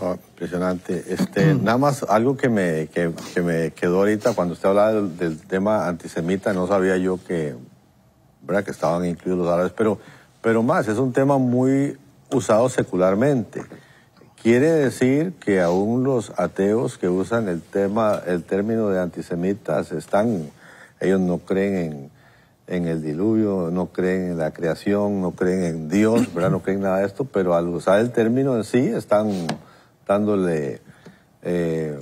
Oh, impresionante. Este, mm. nada más algo que me, que, me quedó ahorita cuando usted hablaba del, tema antisemita, no sabía yo que, ¿verdad? que estaban incluidos los árabes, pero, pero más, es un tema muy usado secularmente. Quiere decir que aún los ateos que usan el tema, el término de antisemitas están, ellos no creen en, en el diluvio, no creen en la creación, no creen en Dios, ¿verdad? no creen nada de esto, pero al usar el término en sí están dándole eh,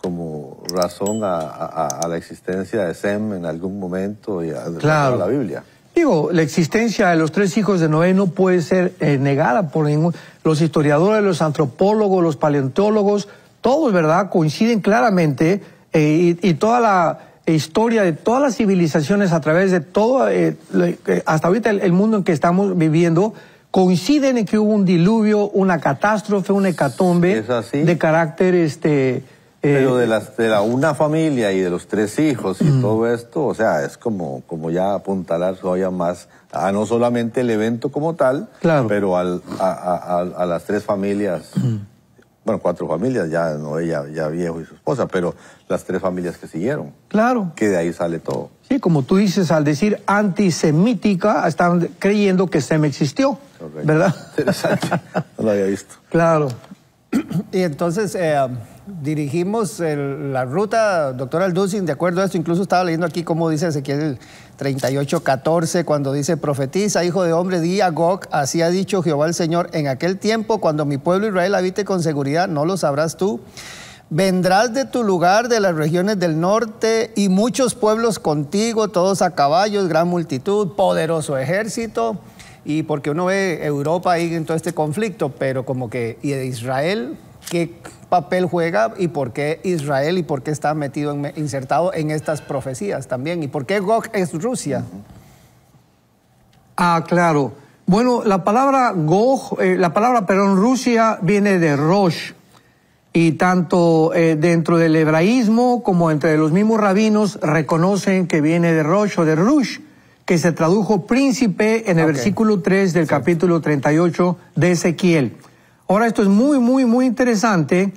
como razón a, la existencia de Sem en algún momento y a, la Biblia. Digo, la existencia de los tres hijos de Noé no puede ser eh, negada por ningún. Los historiadores, los antropólogos, los paleontólogos, todos, ¿verdad?, coinciden claramente eh, y, toda la historia de todas las civilizaciones a través de todo, hasta ahorita el, mundo en que estamos viviendo, coinciden en que hubo un diluvio, una catástrofe, una hecatombe de carácter este eh, pero de, de la una familia y de los tres hijos y mm. todo esto, o sea, es como, como ya apuntalar todavía más a no solamente el evento como tal, pero al, a, las tres familias, mm. bueno, cuatro familias, ya no ella, ya viejo y su esposa, pero las tres familias que siguieron. Claro. Que de ahí sale todo. Sí, como tú dices, al decir antisemítica, están creyendo que Sem existió. ¿Verdad? no lo había visto. Claro. Y entonces eh, dirigimos la ruta, doctor Aldusin, de acuerdo a esto, incluso estaba leyendo aquí cómo dice Ezequiel 38, 14, cuando dice, profetiza, hijo de hombre, di a Gog, así ha dicho Jehová el Señor, en aquel tiempo, cuando mi pueblo Israel habite con seguridad, no lo sabrás tú. Vendrás de tu lugar, de las regiones del norte, y muchos pueblos contigo, todos a caballos, gran multitud, poderoso ejército y porque uno ve Europa ahí en todo este conflicto, pero como que, ¿y de Israel qué papel juega y por qué Israel y por qué está metido, insertado en estas profecías también? ¿Y por qué Gog es Rusia? Ah, claro. Bueno, la palabra Gog, eh, la palabra, perdón, Rusia viene de Rosh. Y tanto eh, dentro del hebraísmo como entre los mismos rabinos reconocen que viene de Rosh o de Rush que se tradujo príncipe en el versículo 3 del capítulo 38 de Ezequiel. Ahora esto es muy, muy, muy interesante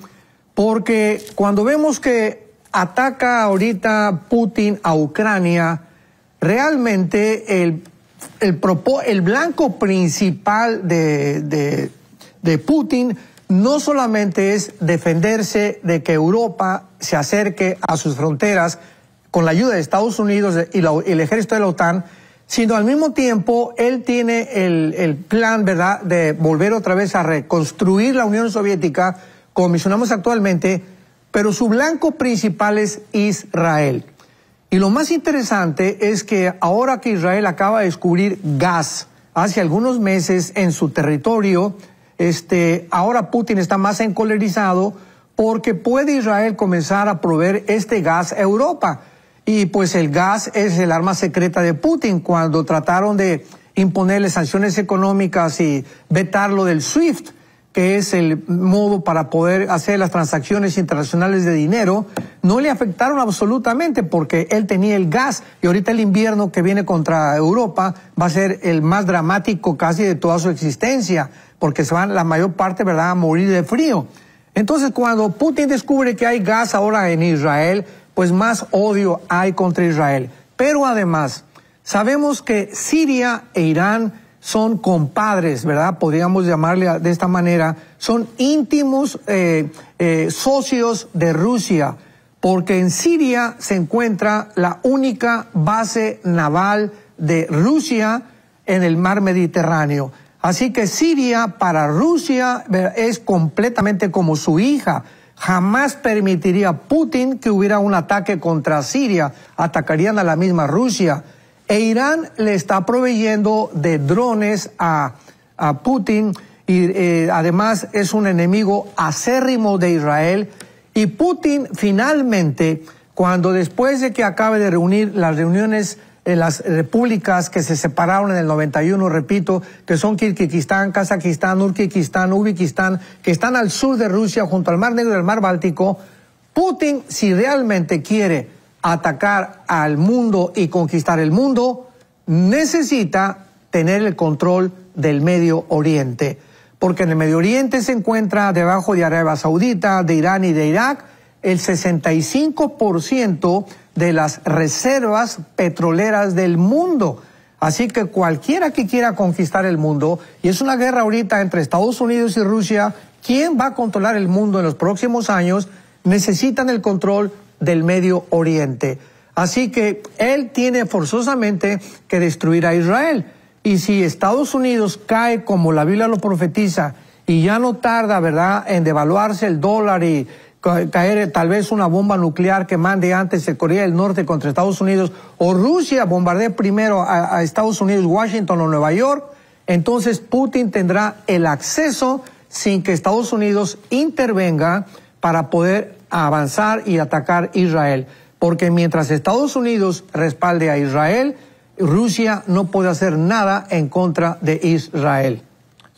porque cuando vemos que ataca ahorita Putin a Ucrania, realmente el, el, el blanco principal de, de, de Putin no solamente es defenderse de que Europa se acerque a sus fronteras, con la ayuda de Estados Unidos y, el ejército de la OTAN, sino al mismo tiempo él tiene el, plan, ¿verdad?, de volver otra vez a reconstruir la Unión Soviética, como mencionamos actualmente, pero su blanco principal es Israel. Y lo más interesante es que ahora que Israel acaba de descubrir gas hace algunos meses en su territorio, este, ahora Putin está más encolerizado porque puede Israel comenzar a proveer este gas a Europa y pues el gas es el arma secreta de Putin. Cuando trataron de imponerle sanciones económicas y vetarlo del SWIFT, que es el modo para poder hacer las transacciones internacionales de dinero, no le afectaron absolutamente porque él tenía el gas y ahorita el invierno que viene contra Europa va a ser el más dramático casi de toda su existencia, porque se van la mayor parte, ¿verdad?, a morir de frío. Entonces, cuando Putin descubre que hay gas ahora en Israel, pues más odio hay contra Israel. Pero además, sabemos que Siria e Irán son compadres, ¿verdad? Podríamos llamarle de esta manera, son íntimos eh, eh, socios de Rusia, porque en Siria se encuentra la única base naval de Rusia en el mar Mediterráneo. Así que Siria para Rusia es completamente como su hija jamás permitiría Putin que hubiera un ataque contra Siria, atacarían a la misma Rusia. E Irán le está proveyendo de drones a, Putin y eh, además es un enemigo acérrimo de Israel. Y Putin finalmente, cuando después de que acabe de reunir las reuniones las repúblicas que se separaron en el 91, repito, que son Kirguistán, Kazajistán, Urkikistán, Uzbekistán, que están al sur de Rusia junto al Mar Negro y el Mar Báltico, Putin, si realmente quiere atacar al mundo y conquistar el mundo, necesita tener el control del Medio Oriente, porque en el Medio Oriente se encuentra debajo de Arabia Saudita, de Irán y de Irak, el 65% de las reservas petroleras del mundo. Así que cualquiera que quiera conquistar el mundo, y es una guerra ahorita entre Estados Unidos y Rusia, ¿quién va a controlar el mundo en los próximos años? Necesitan el control del Medio Oriente. Así que él tiene forzosamente que destruir a Israel. Y si Estados Unidos cae como la Biblia lo profetiza, y ya no tarda, ¿verdad?, en devaluarse el dólar y caer tal vez una bomba nuclear que mande antes Corea del Norte contra Estados Unidos o Rusia bombardee primero a Estados Unidos, Washington o Nueva York, entonces Putin tendrá el acceso sin que Estados Unidos intervenga para poder avanzar y atacar Israel. Porque mientras Estados Unidos respalde a Israel, Rusia no puede hacer nada en contra de Israel.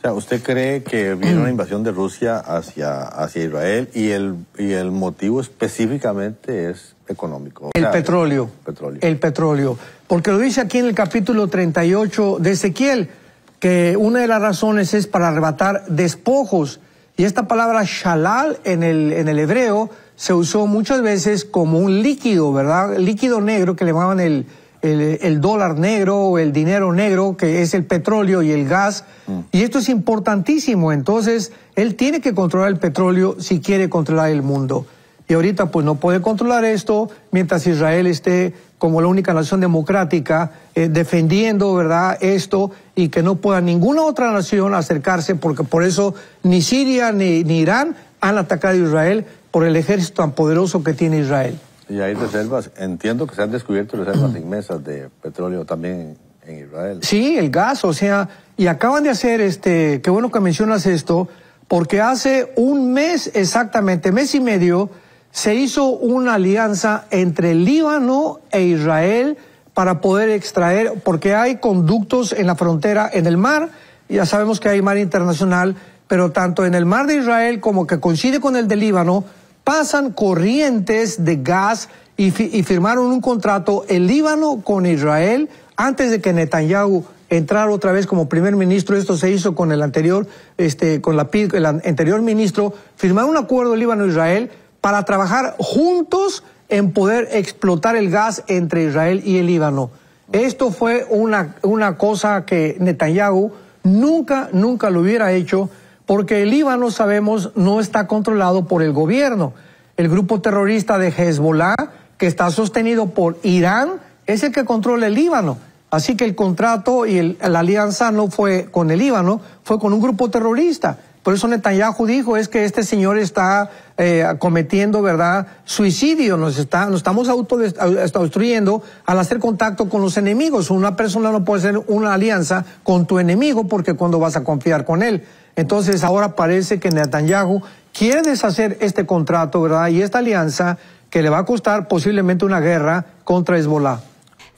O sea, ¿usted cree que viene una mm. invasión de Rusia hacia, hacia Israel y el, el motivo específicamente es económico? el petróleo. El petróleo. El petróleo. Porque lo dice aquí en el capítulo 38 de Ezequiel, que una de las razones es para arrebatar despojos. Y esta palabra shalal en el, en el hebreo se usó muchas veces como un líquido, ¿verdad? Líquido negro que le llamaban el, el, dólar negro, o el dinero negro, que es el petróleo y el gas. Mm. Y esto es importantísimo. Entonces, él tiene que controlar el petróleo si quiere controlar el mundo. Y ahorita pues no puede controlar esto mientras Israel esté como la única nación democrática eh, defendiendo, ¿verdad?, esto y que no pueda ninguna otra nación acercarse porque por eso ni Siria ni, ni Irán han atacado a Israel por el ejército tan poderoso que tiene Israel. Y hay reservas, entiendo que se han descubierto reservas inmensas de petróleo también en Israel. Sí, el gas, o sea, y acaban de hacer, este, qué bueno que mencionas esto, porque hace un mes exactamente, mes y medio, se hizo una alianza entre Líbano e Israel para poder extraer, porque hay conductos en la frontera, en el mar, ya sabemos que hay mar internacional, pero tanto en el mar de Israel como que coincide con el de Líbano, pasan corrientes de gas y, firmaron un contrato el Líbano con Israel antes de que Netanyahu entrara otra vez como primer ministro. Esto se hizo con el anterior, este, con la, anterior ministro. firmaron un acuerdo el Líbano-Israel para trabajar juntos en poder explotar el gas entre Israel y el Líbano. Esto fue una, una cosa que Netanyahu nunca, nunca lo hubiera hecho porque el Líbano, sabemos, no está controlado por el gobierno. El grupo terrorista de Hezbollah, que está sostenido por Irán, es el que controla el Líbano. Así que el contrato y la alianza no fue con el Líbano, fue con un grupo terrorista. Por eso Netanyahu dijo es que este señor está eh, cometiendo, ¿verdad? Suicidio, nos, está, nos estamos autodestruyendo al hacer contacto con los enemigos. Una persona no puede hacer una alianza con tu enemigo porque cuando vas a confiar con él. Entonces ahora parece que Netanyahu quiere deshacer este contrato, ¿verdad? Y esta alianza que le va a costar posiblemente una guerra contra Hezbollah.